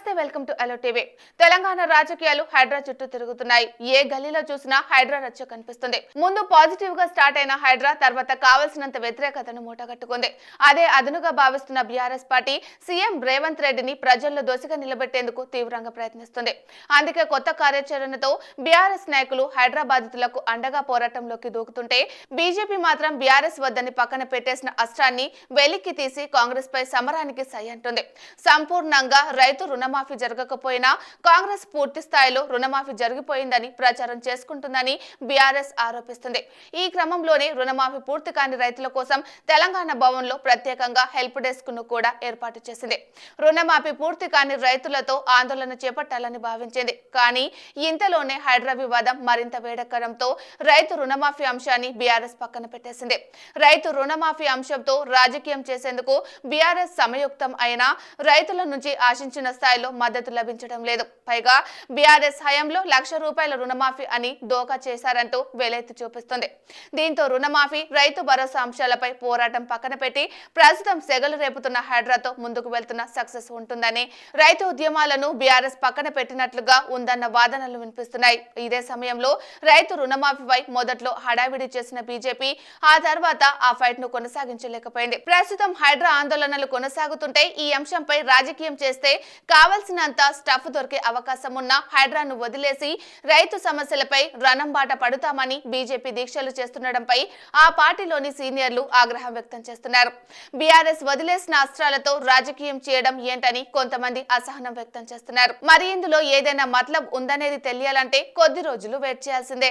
నమస్తే welcome to అలో TV Telangana రాజకీయాలు హైడ్రా చుట్టూ తిరుగుతున్నాయి ఏ గల్లీలో చూసినా హైడ్రా రచ్చ కనిపిస్తుంది ముందు పాజిటివ్ గా స్టార్ట్ అయిన హైడ్రా తర్వాత కావలసినంత వ్యతిరేకతను మూటగట్టుకుంది అదే అదునుగా భావిస్తున్న బీఆర్ఎస్ పార్టీ సీఎం రేవంత్ రెడ్డిని ప్రజల్లో దోషిగా నిలబెట్టేందుకు తీవ్రంగా ప్రయత్నిస్తుంది అందుకే కొత్త కార్యాచరణతో బీఆర్ఎస్ నాయకులు హైడ్రా బాధితులకు అండగా పోరాటంలోకి దూకుతుంటే బీజేపీ మాత్రం బీఆర్ఎస్ వద్దని పక్కన పెట్టేసిన అస్త్రాన్ని వెలికి తీసి కాంగ్రెస్ పై సమరానికి సై అంటుంది సంపూర్ణంగా రైతు రుణ రుణమాఫీ జరగకపోయినా కాంగ్రెస్ పూర్తి స్థాయిలో రుణమాఫీ జరిగిపోయిందని ప్రచారం చేసుకుంటుందని బీఆర్ఎస్ ఆరోపిస్తుంది ఈ క్రమంలోనే రుణమాఫీ పూర్తి కాని రైతుల కోసం తెలంగాణ లో ప్రత్యేకంగా హెల్ప్ డెస్క్ ను కూడా ఏర్పాటు చేసింది రుణమాఫీ పూర్తి కాని రైతులతో ఆందోళన చేపట్టాలని భావించింది కానీ ఇంతలోనే హైడ్రా వివాదం మరింత వేడెక్కడంతో రైతు రుణమాఫీ అంశాన్ని బీఆర్ఎస్ పక్కన పెట్టేసింది రైతు రుణమాఫీ అంశంతో రాజకీయం చేసేందుకు బీఆర్ఎస్ సమయుక్తం అయినా రైతుల నుంచి ఆశించిన స్థాయిలో స్థాయిలో మద్దతు లభించడం లేదు పైగా బీఆర్ఎస్ హయాంలో లక్ష రూపాయల రుణమాఫీ అని డోకా చేశారంటూ వెలెత్తి చూపిస్తుంది దీంతో రుణమాఫీ రైతు భరోసా అంశాలపై పోరాటం పక్కన పెట్టి ప్రస్తుతం సెగలు రేపుతున్న హైడ్రాతో ముందుకు వెళ్తున్న సక్సెస్ ఉంటుందని రైతు ఉద్యమాలను బీఆర్ఎస్ పక్కన పెట్టినట్లుగా ఉందన్న వాదనలు వినిపిస్తున్నాయి ఇదే సమయంలో రైతు రుణమాఫీపై మొదట్లో హడావిడి చేసిన బీజేపీ ఆ తర్వాత ఆ ఫైట్ ను కొనసాగించలేకపోయింది ప్రస్తుతం హైడ్రా ఆందోళనలు కొనసాగుతుంటే ఈ అంశంపై రాజకీయం చేస్తే కావాలి కావలసినంత స్టఫ్ దొరికే అవకాశం ఉన్న హైడ్రాను వదిలేసి రైతు సమస్యలపై రణంబాట పడుతామని బీజేపీ దీక్షలు చేస్తుండడంపై ఆ పార్టీలోని సీనియర్లు ఆగ్రహం వ్యక్తం చేస్తున్నారు బీఆర్ఎస్ వదిలేసిన అస్త్రాలతో రాజకీయం చేయడం ఏంటని కొంతమంది అసహనం వ్యక్తం చేస్తున్నారు మరి ఇందులో ఏదైనా మతలబ్ ఉందనేది తెలియాలంటే కొద్ది రోజులు వెయిట్ చేయాల్సిందే